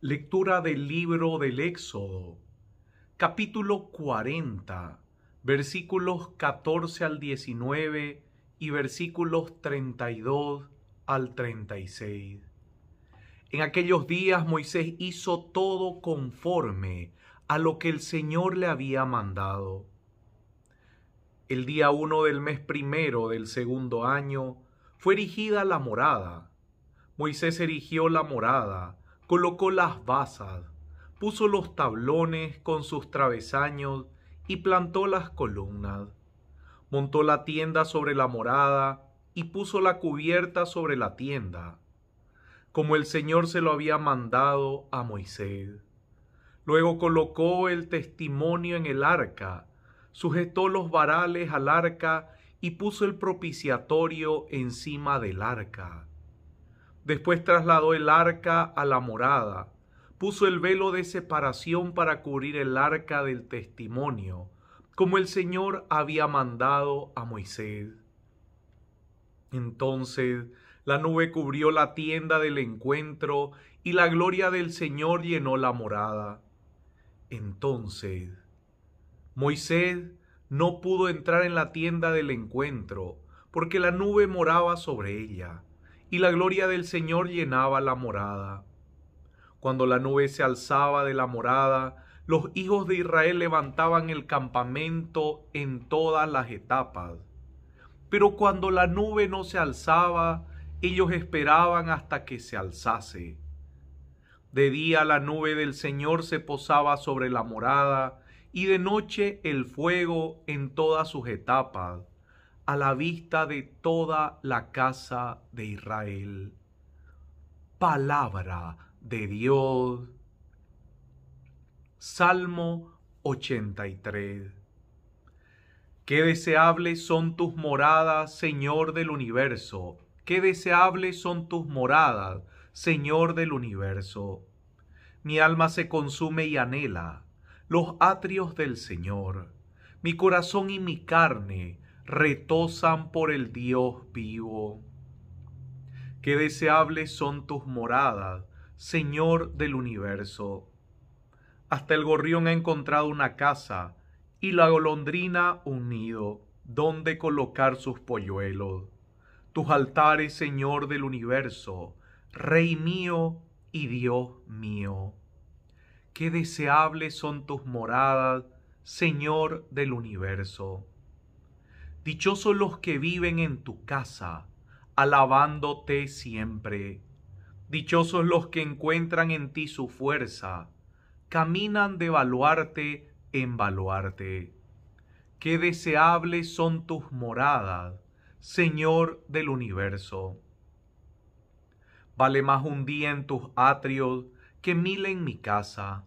Lectura del libro del Éxodo, capítulo 40, versículos 14 al 19 y versículos 32 al 36. En aquellos días Moisés hizo todo conforme a lo que el Señor le había mandado. El día uno del mes primero del segundo año fue erigida la morada. Moisés erigió la morada colocó las basas, puso los tablones con sus travesaños y plantó las columnas. Montó la tienda sobre la morada y puso la cubierta sobre la tienda, como el Señor se lo había mandado a Moisés. Luego colocó el testimonio en el arca, sujetó los varales al arca y puso el propiciatorio encima del arca Después trasladó el arca a la morada, puso el velo de separación para cubrir el arca del testimonio, como el Señor había mandado a Moisés. Entonces la nube cubrió la tienda del encuentro y la gloria del Señor llenó la morada. Entonces Moisés no pudo entrar en la tienda del encuentro, porque la nube moraba sobre ella y la gloria del Señor llenaba la morada. Cuando la nube se alzaba de la morada, los hijos de Israel levantaban el campamento en todas las etapas. Pero cuando la nube no se alzaba, ellos esperaban hasta que se alzase. De día la nube del Señor se posaba sobre la morada, y de noche el fuego en todas sus etapas, a la vista de toda la casa de Israel. Palabra de Dios. Salmo 83. Qué deseables son tus moradas, Señor del universo. Qué deseables son tus moradas, Señor del universo. Mi alma se consume y anhela los atrios del Señor. Mi corazón y mi carne retosan por el Dios vivo. Qué deseables son tus moradas, Señor del universo. Hasta el gorrión ha encontrado una casa y la golondrina un nido donde colocar sus polluelos. Tus altares, Señor del universo, Rey mío y Dios mío. Qué deseables son tus moradas, Señor del universo. Dichosos los que viven en tu casa, alabándote siempre. Dichosos los que encuentran en ti su fuerza, caminan de baluarte en baluarte. Qué deseables son tus moradas, Señor del universo. Vale más un día en tus atrios que mil en mi casa,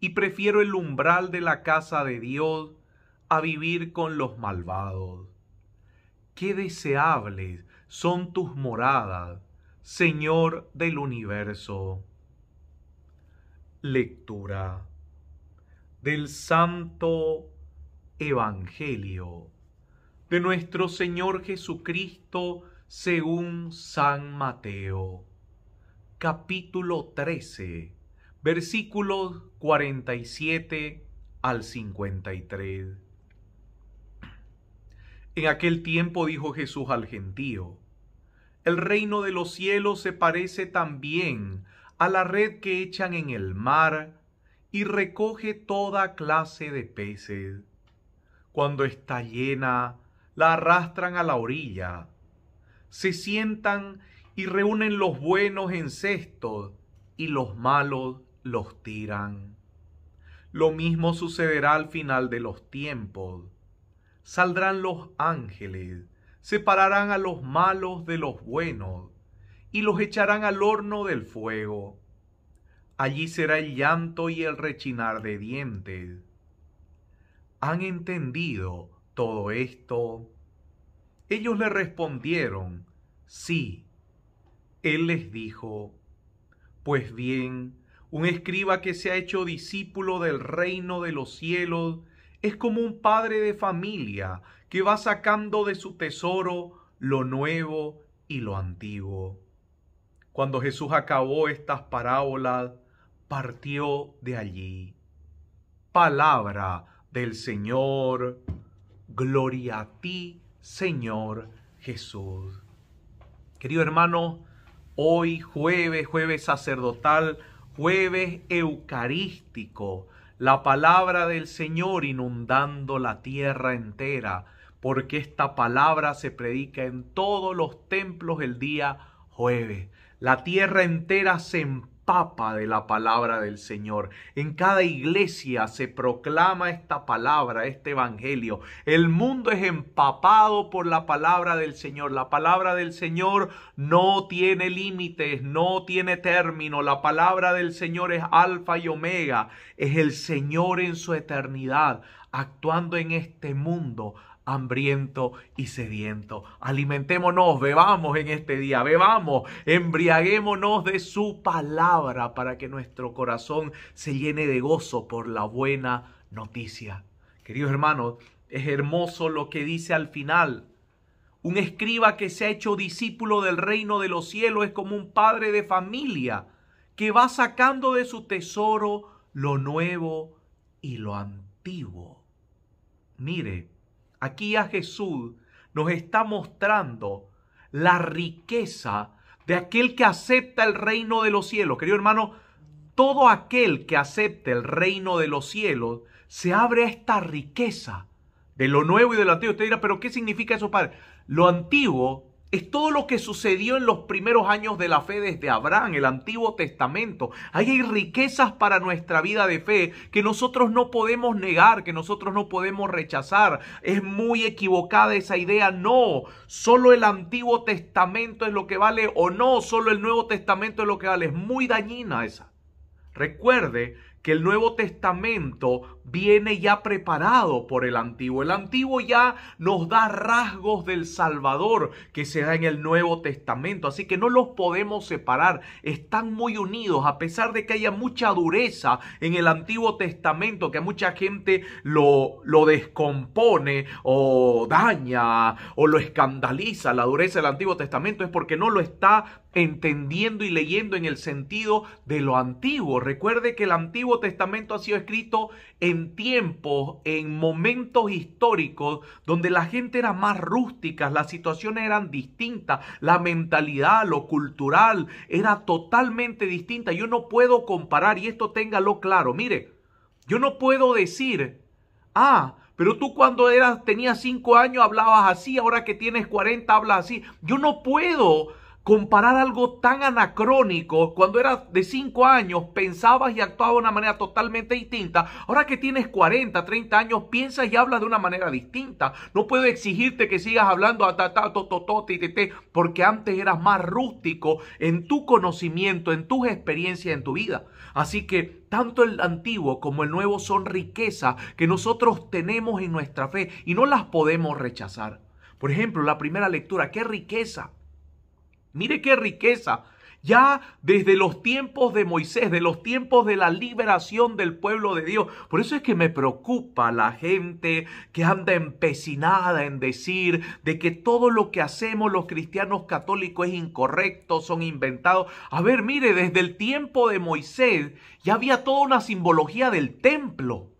y prefiero el umbral de la casa de Dios a vivir con los malvados. Qué deseables son tus moradas, Señor del universo. Lectura del Santo Evangelio de nuestro Señor Jesucristo según San Mateo, capítulo 13, versículos 47 al 53 en aquel tiempo dijo Jesús al gentío, El reino de los cielos se parece también a la red que echan en el mar y recoge toda clase de peces. Cuando está llena, la arrastran a la orilla. Se sientan y reúnen los buenos en cestos y los malos los tiran. Lo mismo sucederá al final de los tiempos saldrán los ángeles, separarán a los malos de los buenos, y los echarán al horno del fuego. Allí será el llanto y el rechinar de dientes. ¿Han entendido todo esto? Ellos le respondieron, sí. Él les dijo, pues bien, un escriba que se ha hecho discípulo del reino de los cielos es como un padre de familia que va sacando de su tesoro lo nuevo y lo antiguo. Cuando Jesús acabó estas parábolas, partió de allí. Palabra del Señor, gloria a ti, Señor Jesús. Querido hermano, hoy jueves, jueves sacerdotal, jueves eucarístico, la palabra del Señor inundando la tierra entera, porque esta palabra se predica en todos los templos el día jueves. La tierra entera se papa de la palabra del Señor. En cada iglesia se proclama esta palabra, este evangelio. El mundo es empapado por la palabra del Señor. La palabra del Señor no tiene límites, no tiene término. La palabra del Señor es alfa y omega. Es el Señor en su eternidad, actuando en este mundo hambriento y sediento. Alimentémonos, bebamos en este día, bebamos, embriaguémonos de su palabra para que nuestro corazón se llene de gozo por la buena noticia. Queridos hermanos, es hermoso lo que dice al final. Un escriba que se ha hecho discípulo del reino de los cielos es como un padre de familia que va sacando de su tesoro lo nuevo y lo antiguo. Mire, Aquí a Jesús nos está mostrando la riqueza de aquel que acepta el reino de los cielos. Querido hermano, todo aquel que acepte el reino de los cielos se abre a esta riqueza de lo nuevo y de lo antiguo. Usted dirá, pero ¿qué significa eso, Padre? Lo antiguo es todo lo que sucedió en los primeros años de la fe desde Abraham, el Antiguo Testamento. Ahí hay riquezas para nuestra vida de fe que nosotros no podemos negar, que nosotros no podemos rechazar. Es muy equivocada esa idea. No, solo el Antiguo Testamento es lo que vale o no, solo el Nuevo Testamento es lo que vale. Es muy dañina esa. Recuerde que el Nuevo Testamento viene ya preparado por el Antiguo. El Antiguo ya nos da rasgos del Salvador que se da en el Nuevo Testamento, así que no los podemos separar, están muy unidos, a pesar de que haya mucha dureza en el Antiguo Testamento, que a mucha gente lo, lo descompone o daña o lo escandaliza la dureza del Antiguo Testamento, es porque no lo está entendiendo y leyendo en el sentido de lo antiguo. Recuerde que el Antiguo Testamento ha sido escrito en tiempos, en momentos históricos, donde la gente era más rústica, las situaciones eran distintas, la mentalidad, lo cultural era totalmente distinta. Yo no puedo comparar, y esto téngalo claro, mire, yo no puedo decir, ah, pero tú cuando eras, tenías cinco años hablabas así, ahora que tienes 40 hablas así. Yo no puedo comparar algo tan anacrónico, cuando eras de 5 años pensabas y actuabas de una manera totalmente distinta, ahora que tienes 40, 30 años piensas y hablas de una manera distinta. No puedo exigirte que sigas hablando a ta, ta, to, to, to, porque antes eras más rústico en tu conocimiento, en tus experiencias, en tu vida. Así que tanto el antiguo como el nuevo son riquezas que nosotros tenemos en nuestra fe y no las podemos rechazar. Por ejemplo, la primera lectura, qué riqueza Mire qué riqueza. Ya desde los tiempos de Moisés, de los tiempos de la liberación del pueblo de Dios. Por eso es que me preocupa la gente que anda empecinada en decir de que todo lo que hacemos los cristianos católicos es incorrecto, son inventados. A ver, mire, desde el tiempo de Moisés ya había toda una simbología del templo.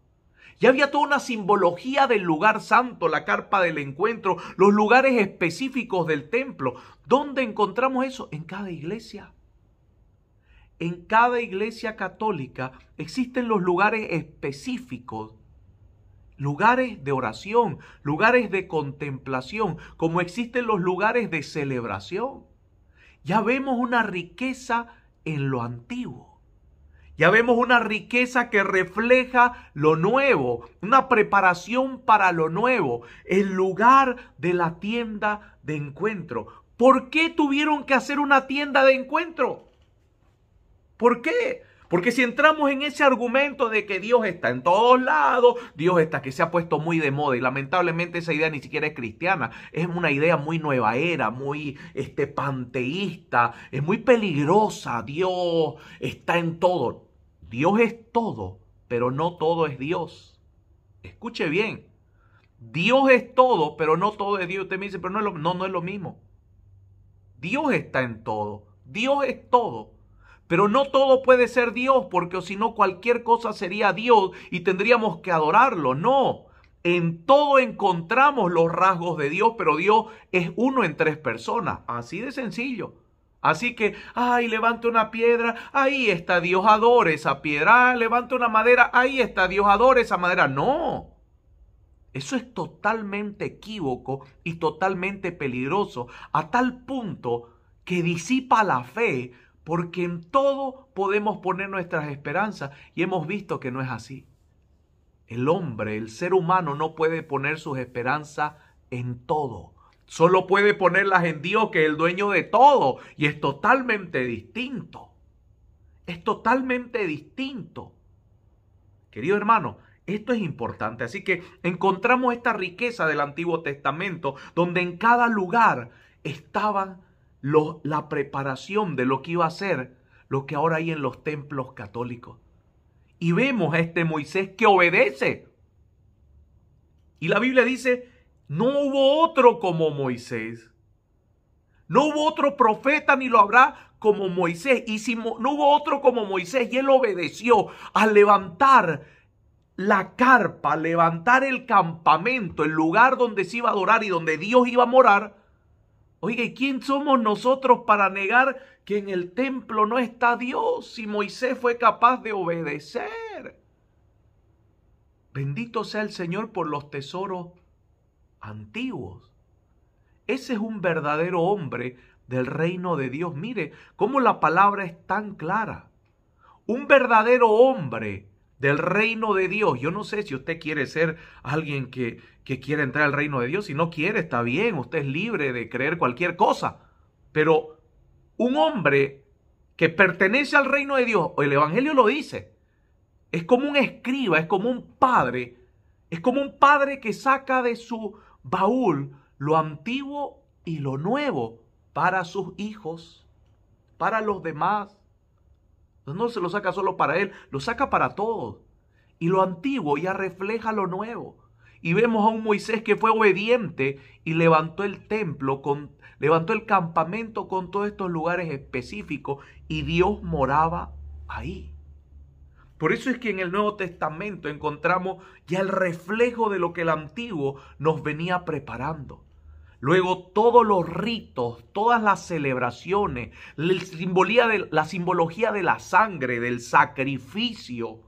Ya había toda una simbología del lugar santo, la carpa del encuentro, los lugares específicos del templo. ¿Dónde encontramos eso? En cada iglesia. En cada iglesia católica existen los lugares específicos lugares de oración, lugares de contemplación, como existen los lugares de celebración. Ya vemos una riqueza en lo antiguo. Ya vemos una riqueza que refleja lo nuevo, una preparación para lo nuevo, el lugar de la tienda de encuentro. ¿Por qué tuvieron que hacer una tienda de encuentro? ¿Por qué? Porque si entramos en ese argumento de que Dios está en todos lados, Dios está que se ha puesto muy de moda y lamentablemente esa idea ni siquiera es cristiana, es una idea muy nueva era, muy este panteísta, es muy peligrosa, Dios está en todo. Dios es todo, pero no todo es Dios. Escuche bien. Dios es todo, pero no todo es Dios. Usted me dice, pero no, es lo, no, no es lo mismo. Dios está en todo. Dios es todo. Pero no todo puede ser Dios, porque si no cualquier cosa sería Dios y tendríamos que adorarlo. No, en todo encontramos los rasgos de Dios, pero Dios es uno en tres personas. Así de sencillo. Así que, ay, levanta una piedra, ahí está Dios, adore esa piedra, Levante ah, levanta una madera, ahí está Dios, adore esa madera. No, eso es totalmente equívoco y totalmente peligroso, a tal punto que disipa la fe, porque en todo podemos poner nuestras esperanzas y hemos visto que no es así. El hombre, el ser humano no puede poner sus esperanzas en todo Solo puede ponerlas en Dios, que es el dueño de todo. Y es totalmente distinto. Es totalmente distinto. Querido hermano, esto es importante. Así que encontramos esta riqueza del Antiguo Testamento, donde en cada lugar estaba la preparación de lo que iba a ser lo que ahora hay en los templos católicos. Y vemos a este Moisés que obedece. Y la Biblia dice no hubo otro como Moisés. No hubo otro profeta ni lo habrá como Moisés. Y si no hubo otro como Moisés y él obedeció al levantar la carpa, levantar el campamento, el lugar donde se iba a adorar y donde Dios iba a morar. Oye, ¿quién somos nosotros para negar que en el templo no está Dios si Moisés fue capaz de obedecer? Bendito sea el Señor por los tesoros antiguos. Ese es un verdadero hombre del reino de Dios. Mire cómo la palabra es tan clara. Un verdadero hombre del reino de Dios. Yo no sé si usted quiere ser alguien que, que quiere entrar al reino de Dios. Si no quiere, está bien. Usted es libre de creer cualquier cosa. Pero un hombre que pertenece al reino de Dios, el Evangelio lo dice, es como un escriba, es como un padre, es como un padre que saca de su baúl lo antiguo y lo nuevo para sus hijos, para los demás. Pues no se lo saca solo para él, lo saca para todos. Y lo antiguo ya refleja lo nuevo. Y vemos a un Moisés que fue obediente y levantó el templo, con, levantó el campamento con todos estos lugares específicos y Dios moraba ahí. Por eso es que en el Nuevo Testamento encontramos ya el reflejo de lo que el antiguo nos venía preparando. Luego todos los ritos, todas las celebraciones, la simbología, de, la simbología de la sangre, del sacrificio,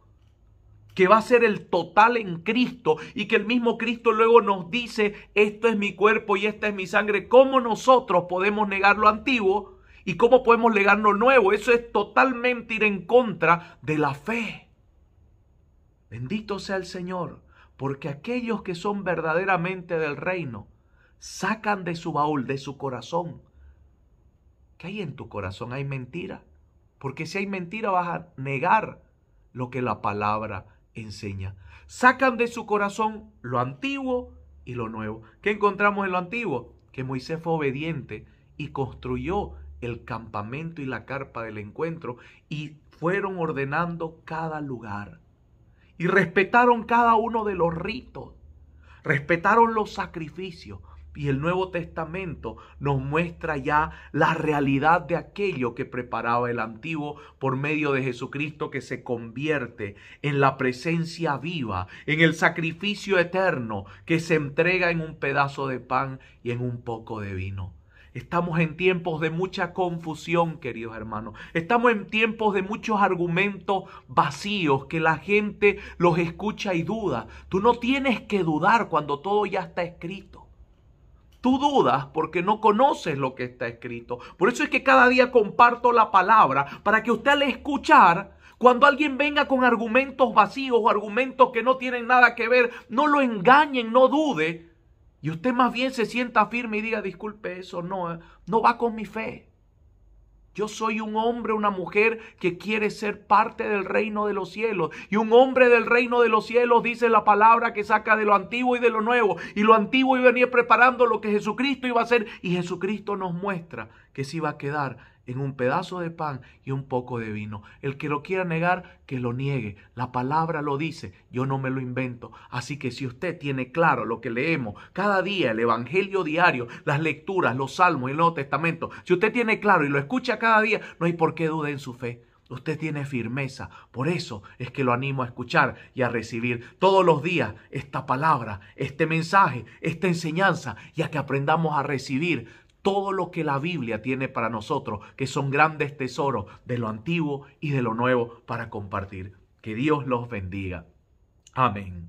que va a ser el total en Cristo y que el mismo Cristo luego nos dice, esto es mi cuerpo y esta es mi sangre, ¿cómo nosotros podemos negar lo antiguo ¿Y cómo podemos legar lo nuevo? Eso es totalmente ir en contra de la fe. Bendito sea el Señor, porque aquellos que son verdaderamente del reino sacan de su baúl, de su corazón. ¿Qué hay en tu corazón? Hay mentira. Porque si hay mentira vas a negar lo que la palabra enseña. Sacan de su corazón lo antiguo y lo nuevo. ¿Qué encontramos en lo antiguo? Que Moisés fue obediente y construyó el campamento y la carpa del encuentro y fueron ordenando cada lugar. Y respetaron cada uno de los ritos, respetaron los sacrificios. Y el Nuevo Testamento nos muestra ya la realidad de aquello que preparaba el Antiguo por medio de Jesucristo que se convierte en la presencia viva, en el sacrificio eterno que se entrega en un pedazo de pan y en un poco de vino. Estamos en tiempos de mucha confusión, queridos hermanos. Estamos en tiempos de muchos argumentos vacíos que la gente los escucha y duda. Tú no tienes que dudar cuando todo ya está escrito. Tú dudas porque no conoces lo que está escrito. Por eso es que cada día comparto la palabra para que usted al escuchar, cuando alguien venga con argumentos vacíos o argumentos que no tienen nada que ver, no lo engañen, no dude, y usted más bien se sienta firme y diga, disculpe eso, no, eh, no va con mi fe. Yo soy un hombre, una mujer que quiere ser parte del reino de los cielos. Y un hombre del reino de los cielos dice la palabra que saca de lo antiguo y de lo nuevo. Y lo antiguo a venir preparando lo que Jesucristo iba a hacer. Y Jesucristo nos muestra que se iba a quedar en un pedazo de pan y un poco de vino. El que lo quiera negar, que lo niegue. La palabra lo dice, yo no me lo invento. Así que si usted tiene claro lo que leemos cada día, el Evangelio diario, las lecturas, los salmos y el Nuevo Testamento, si usted tiene claro y lo escucha cada día, no hay por qué dude en su fe. Usted tiene firmeza. Por eso es que lo animo a escuchar y a recibir todos los días esta palabra, este mensaje, esta enseñanza y a que aprendamos a recibir todo lo que la Biblia tiene para nosotros, que son grandes tesoros de lo antiguo y de lo nuevo para compartir. Que Dios los bendiga. Amén.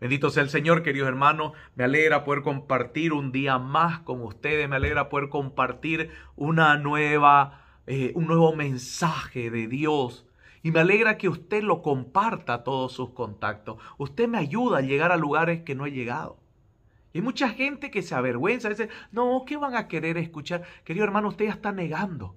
Bendito sea el Señor, queridos hermanos. Me alegra poder compartir un día más con ustedes. Me alegra poder compartir una nueva, eh, un nuevo mensaje de Dios. Y me alegra que usted lo comparta a todos sus contactos. Usted me ayuda a llegar a lugares que no he llegado. Y hay mucha gente que se avergüenza, dice, no, ¿qué van a querer escuchar? Querido hermano, usted ya está negando.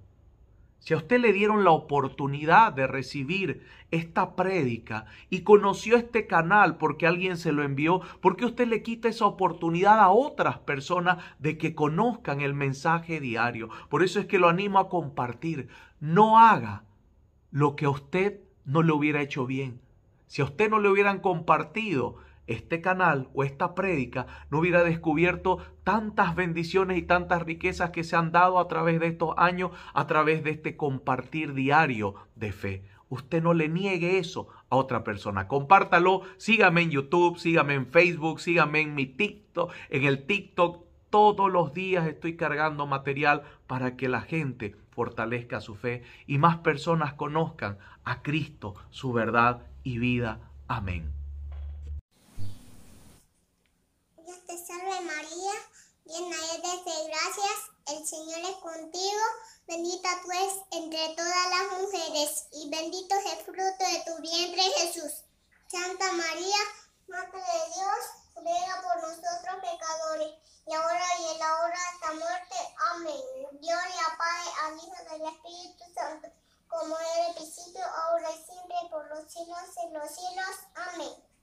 Si a usted le dieron la oportunidad de recibir esta prédica y conoció este canal porque alguien se lo envió, ¿por qué usted le quita esa oportunidad a otras personas de que conozcan el mensaje diario? Por eso es que lo animo a compartir. No haga lo que a usted no le hubiera hecho bien. Si a usted no le hubieran compartido este canal o esta prédica no hubiera descubierto tantas bendiciones y tantas riquezas que se han dado a través de estos años, a través de este compartir diario de fe. Usted no le niegue eso a otra persona. Compártalo, sígame en YouTube, sígame en Facebook, sígame en mi TikTok, en el TikTok. Todos los días estoy cargando material para que la gente fortalezca su fe y más personas conozcan a Cristo, su verdad y vida. Amén. Llena eres de gracias, el Señor es contigo, bendita tú eres entre todas las mujeres, y bendito es el fruto de tu vientre Jesús. Santa María, Madre de Dios, ruega por nosotros pecadores, y ahora y en la hora de la muerte. Amén. Gloria, Padre, al Hijo del Espíritu Santo, como en el principio, ahora y siempre, por los siglos en los cielos. Amén.